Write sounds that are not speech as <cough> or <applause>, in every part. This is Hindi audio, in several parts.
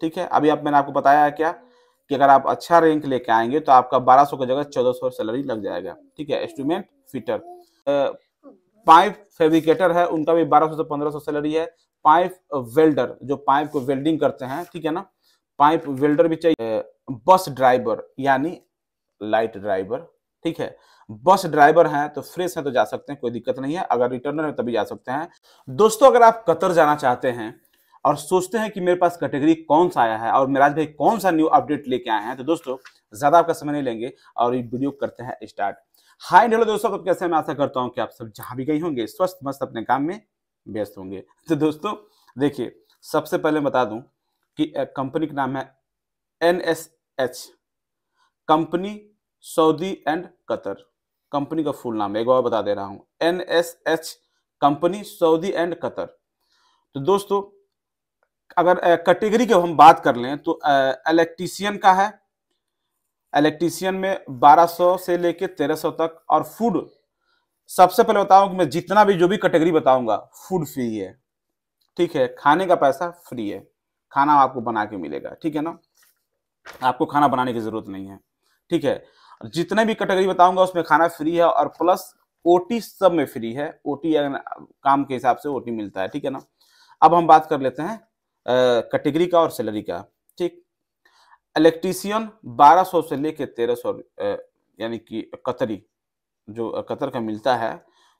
ठीक है अभी आप मैंने आपको बताया है क्या कि अगर आप अच्छा रैंक लेके आएंगे तो आपका 1200 की जगह 1400 सैलरी लग जाएगा ठीक है एस्टिमेट फिटर पाइप फेब्रिकेटर है उनका भी 1200 से 1500 सैलरी है पाइप वेल्डर जो पाइप को वेल्डिंग करते हैं ठीक है ना पाइप वेल्डर भी चाहिए बस ड्राइवर यानी लाइट ड्राइवर ठीक है बस ड्राइवर हैं तो फ्रेश हैं तो जा सकते हैं कोई दिक्कत नहीं है अगर रिटर्नर है तभी जा सकते हैं दोस्तों अगर आप कतर जाना चाहते हैं और सोचते हैं कि मेरे पास कैटेगरी कौन सा आया है और मिराज भाई कौन सा न्यू अपडेट लेके आए हैं तो दोस्तों ज़्यादा आपका समय नहीं लेंगे और ये वीडियो करते हैं स्टार्ट हाय हेलो दोस्तों आप कैसे मैं आशा करता हूँ कि आप सब जहाँ भी गई होंगे स्वस्थ मस्त अपने काम में व्यस्त होंगे तो दोस्तों देखिए सबसे पहले बता दूं कि कंपनी का नाम है N S H company Saudi and Qatar company का फुल नाम एक बार बता दे रहा हूँ N S H company Saudi and Qatar तो दोस्तों अगर कैटेगरी की हम बात कर लें तो इलेक्ट्रीशियन का है इलेक्ट्रीशियन में 1200 से लेके 1300 तक और फूड सबसे पहले बताऊं कि मैं जितना भी जो भी कैटेगरी बताऊंगा फूड फ्री है ठीक है खाने का पैसा फ्री है खाना आपको बना के मिलेगा ठीक है ना आपको खाना बनाने की जरूरत नहीं है ठीक है जितने भी कैटेगरी बताऊंगा उसमें खाना फ्री है और प्लस ओटी सब में फ्री है ओटी काम के हिसाब से ओटी मिलता है ठीक है ना अब हम बात कर लेते हैं कैटेगरी का और सैलरी का ठीक इलेक्ट्रीशियन 1200 से लेके 1300 यानी कि कतरी जो कतर का मिलता है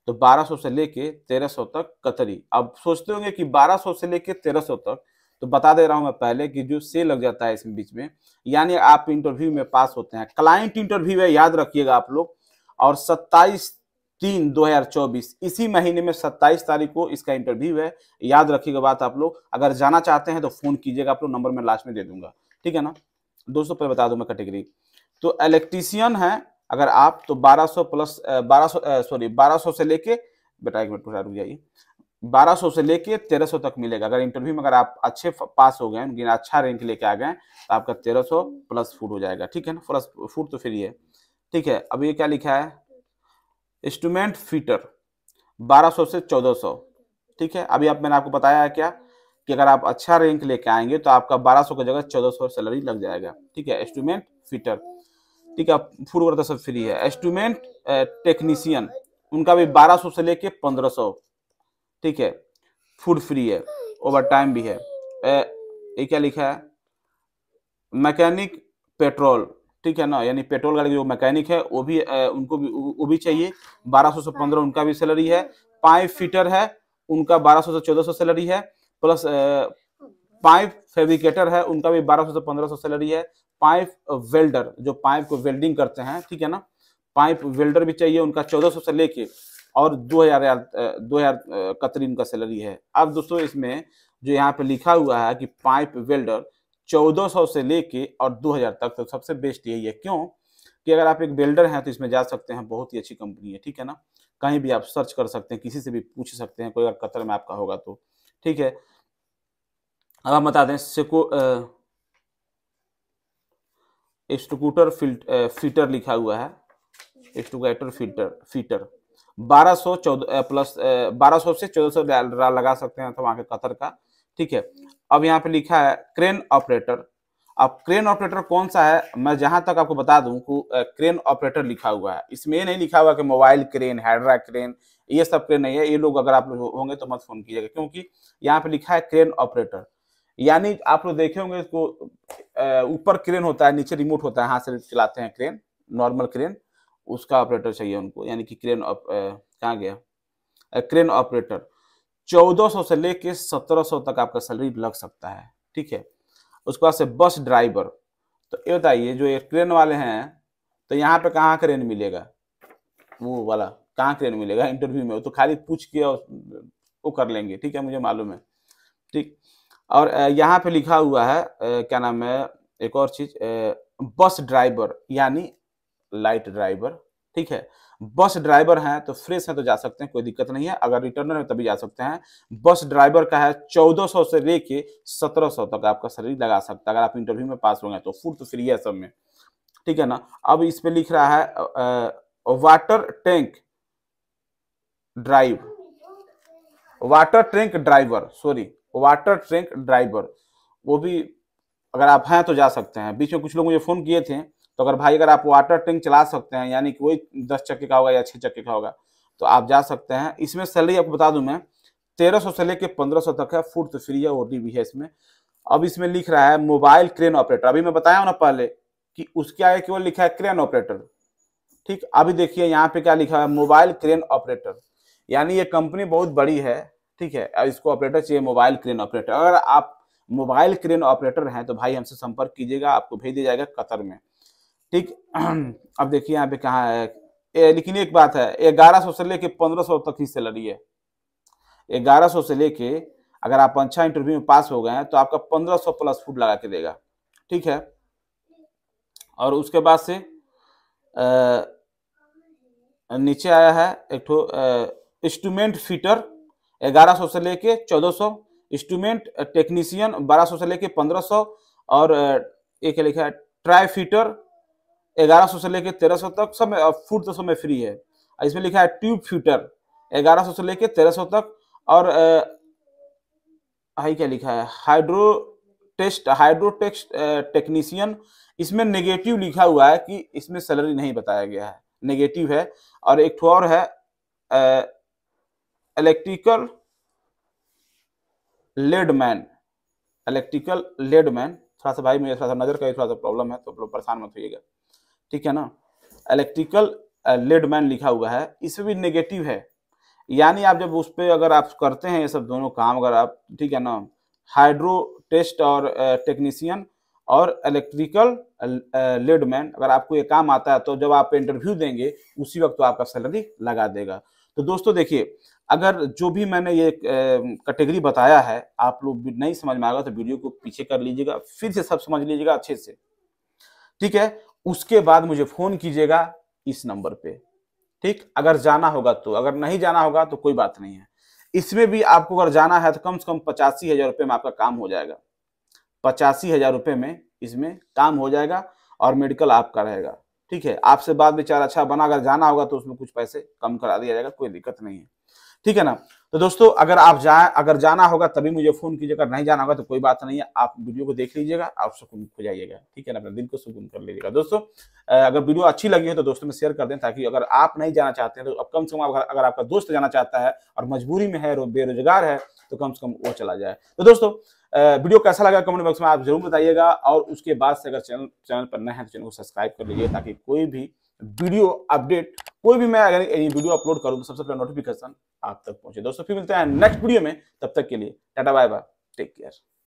तो 1200 से लेके 1300 तक कतरी अब सोचते होंगे कि 1200 से लेके 1300 तक तो बता दे रहा हूं मैं पहले कि जो से लग जाता है इसमें बीच में यानी आप इंटरव्यू में पास होते हैं क्लाइंट इंटरव्यू है याद रखिएगा आप लोग और सत्ताईस तीन चौबीस इसी महीने में सत्ताईस तारीख को इसका इंटरव्यू है याद रखिएगा बात आप लोग अगर जाना चाहते हैं तो फोन कीजिएगा आप लोग नंबर मैं लास्ट में दे दूंगा ठीक है ना दोस्तों पहले बता दूं मैं कैटेगरी तो इलेक्ट्रीशियन है अगर आप तो 1200 प्लस 1200 सॉरी 1200 से लेके बेटा एक मिनट रुक जाइए 1200 से लेके 1300 तक मिलेगा अगर इंटरव्यू में अगर आप अच्छे पास हो गए अच्छा रैंक लेके आ गए तो आपका 1300 प्लस फूड हो जाएगा ठीक है ना प्लस फूड तो फ्री है ठीक है अब ये क्या लिखा है इंस्ट्रूमेंट फीटर 1200 से 1400 ठीक है अभी आप मैंने आपको बताया है क्या कि अगर आप अच्छा रैंक लेके आएंगे तो आपका 1200 की जगह 1400 सैलरी लग जाएगा ठीक है इंस्ट्रूमेंट फिटर ठीक है फूड वगैरह सब फ्री है इंस्ट्रूमेंट टेक्नीशियन उनका भी 1200 से लेके 1500 ठीक है फूड फ्री है ओवर टाइम भी है ये क्या लिखा है मैकेनिक पेट्रोल ठीक है ना यानी पेट्रोल गाड़ी जो मैकेनिक है वो भी उनको भी वो भी चाहिए बारह से पंद्रह उनका भी सैलरी है पाइप फिटर है उनका बारह से चौदह सौ सैलरी है प्लस पाइप फेब्रिकेटर है उनका भी बारह से पंद्रह सौ सैलरी है पाइप वेल्डर जो पाइप को वेल्डिंग करते हैं ठीक है ना पाइप वेल्डर भी चाहिए उनका चौदह सौ से लेके और दो हजार दो हजार कतरीन का सैलरी है अब दोस्तों इसमें जो यहाँ पे लिखा हुआ है कि पाइप वेल्डर 1400 से लेके और 2000 तक तो सबसे बेस्ट यही है क्यों कि अगर आप एक बिल्डर हैं तो इसमें जा सकते हैं बहुत ही अच्छी कंपनी है ठीक है ना कहीं भी आप सर्च कर सकते हैं किसी से भी पूछ सकते हैं कोई अगर कतर में आपका होगा तो ठीक है अब हम बता दें सिको स्टूकूटर फीटर लिखा हुआ है फिल्टर फीटर फीटर 1200 चौदह प्लस 1200 से 1400 लगा सकते हैं तो वहाँ के कतर का ठीक है अब यहाँ पे लिखा है क्रेन ऑपरेटर अब क्रेन ऑपरेटर कौन सा है मैं जहां तक आपको बता दूं कि क्रेन ऑपरेटर लिखा हुआ है इसमें ये नहीं लिखा हुआ कि मोबाइल क्रेन हैड्रा क्रेन ये सब क्रेन नहीं है ये लोग अगर आप लोग होंगे तो मत फोन कीजिएगा क्योंकि यहाँ पे लिखा है क्रेन ऑपरेटर यानी आप लोग देखे होंगे इसको ऊपर क्रेन होता है नीचे रिमोट होता है हाथ से चलाते हैं क्रेन नॉर्मल क्रेन उसका ऑपरेटर चाहिए उनको यानी कि क्रेन कहाँ गया क्रेन ऑपरेटर 1400 से लेके 1700 तक आपका सैलरी लग सकता है ठीक है उसके बाद से बस ड्राइवर तो ये बताइए जो ये ट्रेन वाले हैं तो यहाँ पे कहाँ क्रेन मिलेगा वो वाला कहाँ क्रेन मिलेगा इंटरव्यू में वो तो खाली पूछ के वो कर लेंगे ठीक है मुझे मालूम है ठीक और यहाँ पे लिखा हुआ है क्या नाम है एक और चीज बस ड्राइवर यानी लाइट ड्राइवर ठीक है बस ड्राइवर हैं तो फ्रेश हैं तो जा सकते हैं कोई दिक्कत नहीं है अगर रिटर्नर है तभी जा सकते हैं बस ड्राइवर का है 1400 से लेके 1700 तक आपका शरीर लगा सकता है अगर आप इंटरव्यू में पास हो गए तो फूड तो फ्री है सब में ठीक है ना अब इस पर लिख रहा है water tank drive water tank driver sorry water tank driver वो भी अगर आप हैं तो जा सकते हैं बीच में कुछ लोग मुझे फ़ोन किए थे तो अगर भाई अगर आप वाटर टैंक चला सकते हैं यानी कि वही दस चक्के का होगा या छः चक्के का होगा तो आप जा सकते हैं इसमें सैलरी आपको बता दूं मैं तेरह सौ से लेकर पंद्रह सौ तक है फूड तो फ्री है ओडी भी है इसमें अब इसमें लिख रहा है मोबाइल क्रेन ऑपरेटर अभी मैं बताया ना पहले कि उसके आगे केवल लिखा है क्रेन ऑपरेटर ठीक अभी देखिए यहाँ पे क्या लिखा है मोबाइल क्रेन ऑपरेटर यानी ये कंपनी बहुत बड़ी है ठीक है इसको ऑपरेटर चाहिए मोबाइल क्रेन ऑपरेटर अगर आप मोबाइल क्रेन ऑपरेटर हैं तो भाई हमसे संपर्क कीजिएगा आपको भेज दिया जाएगा कतर में ठीक <clears throat> अब देखिए यहाँ पे कहा है ए, लेकिन एक बात है ग्यारह सौ से लेके पंद्रह सौ तक की सैलरी है ग्यारह सौ से लेके अगर आप अच्छा इंटरव्यू में पास हो गए हैं तो आपका पंद्रह सौ प्लस फूड लगा के देगा ठीक है और उसके बाद से आ, नीचे आया है एक ठो इंस्ट्रूमेंट फिटर ग्यारह सौ से लेके चौदह सौ इंस्ट्रूमेंट टेक्नीशियन बारह सौ से लेके पंद्रह सौ और एक लिखा है ट्राई फिटर ग्यारह से लेकर तेरह तक सब फूड तो सब में फ्री है इसमें लिखा है ट्यूब फ्यूटर ग्यारह सौ से लेकर तेरह सौ तक और हाई क्या लिखा है hydro test hydro tech technician इसमें नेगेटिव लिखा हुआ है कि इसमें सैलरी नहीं बताया गया है नेगेटिव है और एक और है इलेक्ट्रिकल लेडमैन इलेक्ट्रिकल लेडमैन थोड़ा सा भाई मेरे थोड़ा सा नज़र का थोड़ा सा प्रॉब्लम है तो परेशान मत होइएगा ठीक है ना इलेक्ट्रिकल लेडमैन uh, लिखा हुआ है इसमें भी नेगेटिव है यानी आप जब उस पर अगर आप करते हैं ये सब दोनों काम अगर आप ठीक है ना हाइड्रो टेस्ट और टेक्नीसियन uh, और इलेक्ट्रिकल लेडमैन uh, अगर आपको ये काम आता है तो जब आप इंटरव्यू देंगे उसी वक्त तो आपका सैलरी लगा देगा तो दोस्तों देखिए अगर जो भी मैंने ये कैटेगरी बताया है आप लोग नहीं समझ में आएगा तो वीडियो को पीछे कर लीजिएगा फिर से सब समझ लीजिएगा अच्छे से ठीक है उसके बाद मुझे फोन कीजिएगा इस नंबर पे ठीक अगर जाना होगा तो अगर नहीं जाना होगा तो कोई बात नहीं है इसमें भी आपको अगर जाना है तो कम से कम पचासी हजार रुपये में आपका काम हो जाएगा पचासी हजार रुपये में इसमें काम हो जाएगा और मेडिकल आपका रहेगा ठीक है आपसे बाद विचार अच्छा बना अगर जाना होगा तो उसमें कुछ पैसे कम करा दिया जाएगा कोई दिक्कत नहीं है ठीक है ना तो दोस्तों अगर आप जाए अगर जाना होगा तभी मुझे फोन कीजिएगा नहीं जाना होगा तो कोई बात नहीं है आप वीडियो को देख लीजिएगा आप सुकून खो जाइएगा ठीक है ना अपने दिल को सुकून कर लीजिएगा दोस्तों अगर वीडियो अच्छी लगी हो तो दोस्तों में शेयर कर दें ताकि अगर आप नहीं जाना चाहते हैं तो अब कम से कम अगर, अगर आपका दोस्त जाना चाहता है और मजबूरी में है बेरोजगार है तो कम से कम वो चला जाए तो दोस्तों वीडियो कैसा लगा कमेंट बॉक्स में आप जरूर बताइएगा और उसके बाद से अगर चैनल चैनल पर नए हैं तो चैनल को सब्सक्राइब कर लीजिए ताकि कोई भी वीडियो अपडेट कोई भी मैं अगर वीडियो अपलोड करूँ तो सबसे पहले नोटिफिकेशन आप तक पहुंचे दोस्तों फिर मिलते हैं नेक्स्ट वीडियो में तब तक के लिए tata bye bye take care